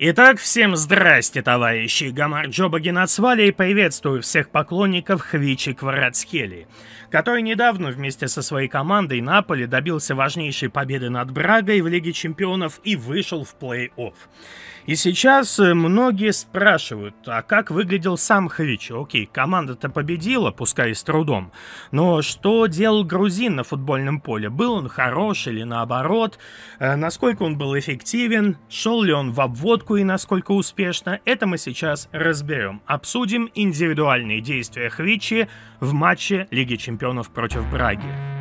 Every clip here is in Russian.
Итак, всем здрасте, товарищи! Гамар Джоба Генацвали и приветствую всех поклонников Хвичи Кварацхели, который недавно вместе со своей командой Наполи добился важнейшей победы над Брагой в Лиге Чемпионов и вышел в плей-офф. И сейчас э, многие спрашивают, а как выглядел сам Хвич? Окей, команда-то победила, пускай и с трудом, но что делал грузин на футбольном поле? Был он хорош или наоборот? Э, насколько он был эффективен? Шел ли он в обвод насколько и насколько успешно, это мы сейчас разберем. Обсудим индивидуальные действия Хвичи в матче Лиги Чемпионов против Браги.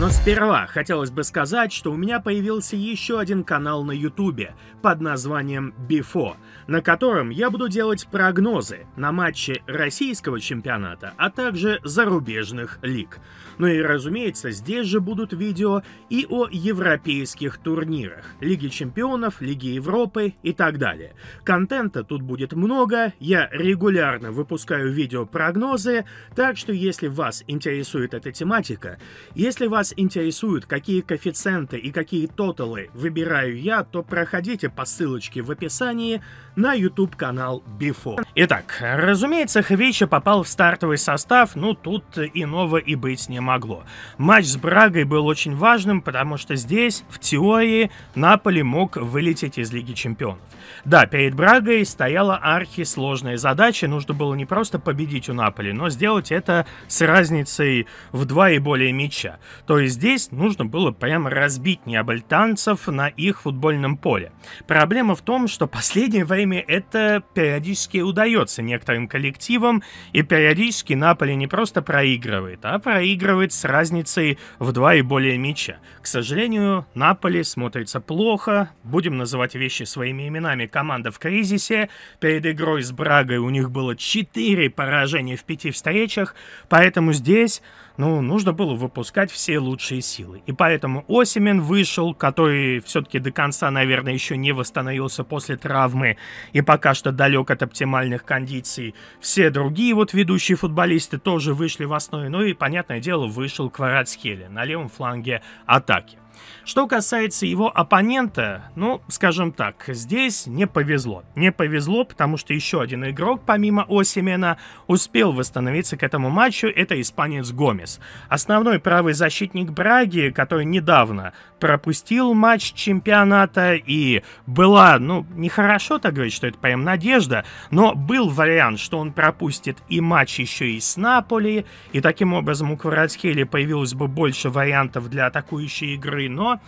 Но сперва хотелось бы сказать, что у меня появился еще один канал на ютубе под названием Before, на котором я буду делать прогнозы на матчи российского чемпионата, а также зарубежных лиг. Ну и разумеется, здесь же будут видео и о европейских турнирах, Лиге чемпионов, Лиге Европы и так далее. Контента тут будет много, я регулярно выпускаю видео прогнозы, так что если вас интересует эта тематика, если вас вас интересуют, какие коэффициенты и какие тоталы выбираю я, то проходите по ссылочке в описании на YouTube-канал Before. Итак, разумеется, Хвича попал в стартовый состав, ну тут иного и быть не могло. Матч с Брагой был очень важным, потому что здесь, в теории, Наполи мог вылететь из Лиги Чемпионов. Да, перед Брагой стояла архисложная задача, нужно было не просто победить у Наполи, но сделать это с разницей в два и более мяча то и здесь нужно было прямо разбить неабальтанцев на их футбольном поле. Проблема в том, что последнее время это периодически удается некоторым коллективам, и периодически Наполе не просто проигрывает, а проигрывает с разницей в два и более мяча. К сожалению, Наполе смотрится плохо, будем называть вещи своими именами, команда в кризисе, перед игрой с Брагой у них было 4 поражения в пяти встречах, поэтому здесь ну, нужно было выпускать все лучшие силы. И поэтому Осимен вышел, который все-таки до конца, наверное, еще не восстановился после травмы и пока что далек от оптимальных кондиций. Все другие вот ведущие футболисты тоже вышли в основе. Ну и, понятное дело, вышел Кварацхели на левом фланге атаки. Что касается его оппонента, ну, скажем так, здесь не повезло. Не повезло, потому что еще один игрок, помимо Осимена, успел восстановиться к этому матчу, это испанец Гомес. Основной правый защитник Браги, который недавно пропустил матч чемпионата и была, ну, нехорошо так говорить, что это прям надежда, но был вариант, что он пропустит и матч еще и с Наполи, и таким образом у Кваратхели появилось бы больше вариантов для атакующей игры, истории, но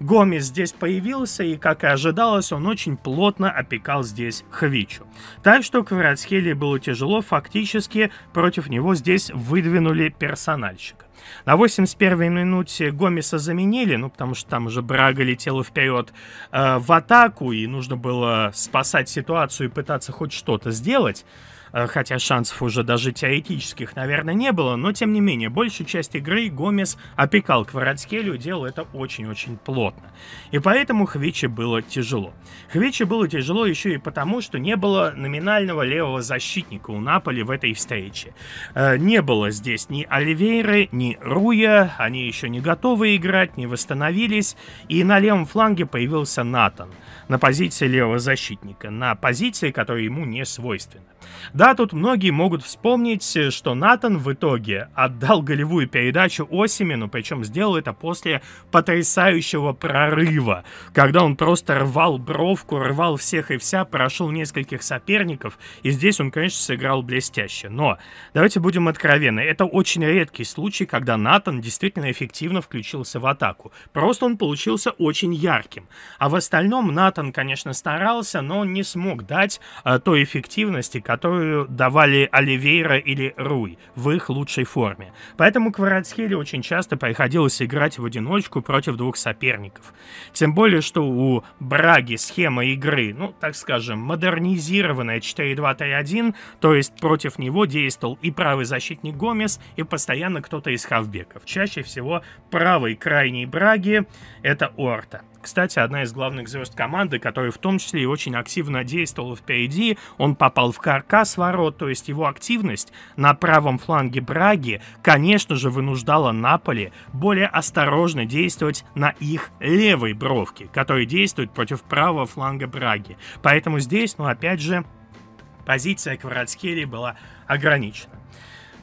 Гомес здесь появился, и, как и ожидалось, он очень плотно опекал здесь Хвичу. Так что Кварацхелии было тяжело, фактически против него здесь выдвинули персональщика. На 81-й минуте Гомеса заменили, ну, потому что там уже Брага летела вперед э, в атаку, и нужно было спасать ситуацию и пытаться хоть что-то сделать. Э, хотя шансов уже даже теоретических, наверное, не было, но тем не менее, большую часть игры Гомес опекал Кварадскелю делал это очень-очень плотно. И поэтому Хвичи было тяжело. Хвичи было тяжело еще и потому, что не было номинального левого защитника у Наполи в этой встрече. Э, не было здесь ни Оливейры, ни Руя, они еще не готовы играть, не восстановились, и на левом фланге появился Натан на позиции левого защитника, на позиции, которая ему не свойственна. Да, тут многие могут вспомнить, э, что Натан в итоге отдал голевую передачу Осимену, причем сделал это после потрясающего прорыва, когда он просто рвал бровку, рвал всех и вся, прошел нескольких соперников, и здесь он, конечно, сыграл блестяще. Но давайте будем откровенны, это очень редкий случай, когда Натан действительно эффективно включился в атаку. Просто он получился очень ярким. А в остальном Натан, конечно, старался, но он не смог дать а, той эффективности, которая которую давали Оливейра или Руй в их лучшей форме. Поэтому Кварацхеле очень часто приходилось играть в одиночку против двух соперников. Тем более, что у Браги схема игры, ну, так скажем, модернизированная 4-2-3-1, то есть против него действовал и правый защитник Гомес, и постоянно кто-то из хавбеков. Чаще всего правый крайний Браги — это Орта, кстати, одна из главных звезд команды, которая в том числе и очень активно действовала впереди, он попал в каркас ворот, то есть его активность на правом фланге Браги, конечно же, вынуждала Наполи более осторожно действовать на их левой бровке, которая действует против правого фланга Браги. Поэтому здесь, ну опять же, позиция Кваратскели была ограничена.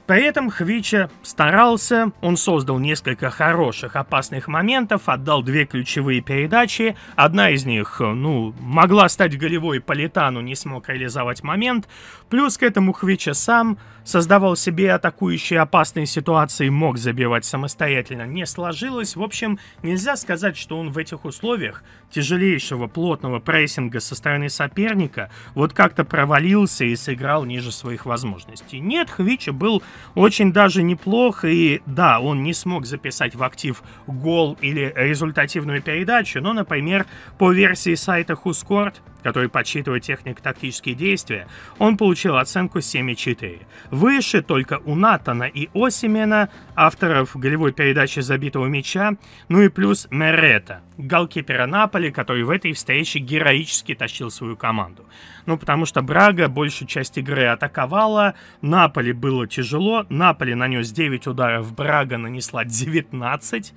При этом Хвича старался, он создал несколько хороших опасных моментов, отдал две ключевые передачи, одна из них, э, ну, могла стать голевой по Летану не смог реализовать момент, плюс к этому Хвича сам создавал себе атакующие опасные ситуации, мог забивать самостоятельно, не сложилось, в общем, нельзя сказать, что он в этих условиях тяжелейшего плотного прессинга со стороны соперника вот как-то провалился и сыграл ниже своих возможностей. Нет, Хвича был очень даже неплохо И да, он не смог записать в актив гол или результативную передачу, но, например, по версии сайта Хускорт который подсчитывает технико-тактические действия, он получил оценку 7,4. Выше только у Натана и Осимена, авторов голевой передачи забитого мяча, ну и плюс Мерета голкипера Наполи, который в этой встрече героически тащил свою команду. Ну, потому что Брага большую часть игры атаковала, Наполи было тяжело, Наполи нанес 9 ударов, Брага нанесла 19,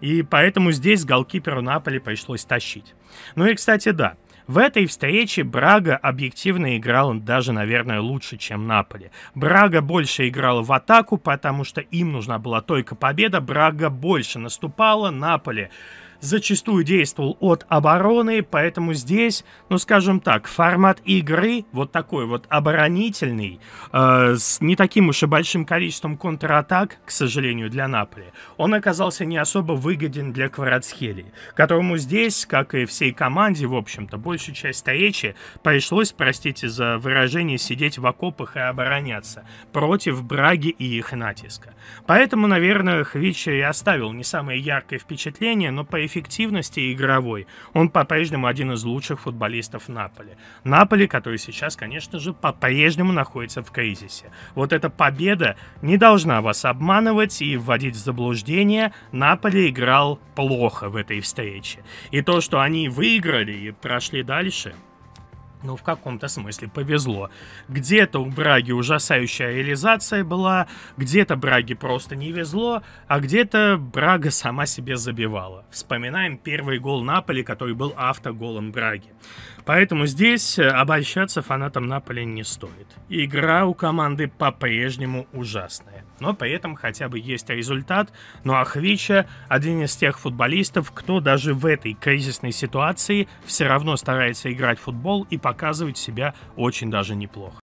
и поэтому здесь голкиперу Наполи пришлось тащить. Ну и, кстати, да, в этой встрече Брага объективно играл даже, наверное, лучше, чем Наполи. Брага больше играл в атаку, потому что им нужна была только победа. Брага больше наступала. Наполи зачастую действовал от обороны, поэтому здесь, ну скажем так, формат игры вот такой вот оборонительный, э, с не таким уж и большим количеством контратак, к сожалению, для Наполи, он оказался не особо выгоден для Кварацхели, которому здесь, как и всей команде, в общем-то, большую часть речи пришлось, простите за выражение, сидеть в окопах и обороняться против Браги и их натиска. Поэтому, наверное, Хвича и оставил не самое яркое впечатление, но по эффективности игровой он по-прежнему один из лучших футболистов Наполи. Наполи, который сейчас, конечно же, по-прежнему находится в кризисе. Вот эта победа не должна вас обманывать и вводить в заблуждение. Наполи играл плохо в этой встрече. И то, что они выиграли и прошли дальше – ну, в каком-то смысле повезло. Где-то у Браги ужасающая реализация была, где-то Браги просто не везло, а где-то Брага сама себе забивала. Вспоминаем первый гол Наполи, который был автоголом Браги. Поэтому здесь э, обольщаться фанатам Наполи не стоит. Игра у команды по-прежнему ужасная. Но при этом хотя бы есть результат. Ну а Хвича один из тех футболистов, кто даже в этой кризисной ситуации все равно старается играть в футбол и показывать себя очень даже неплохо.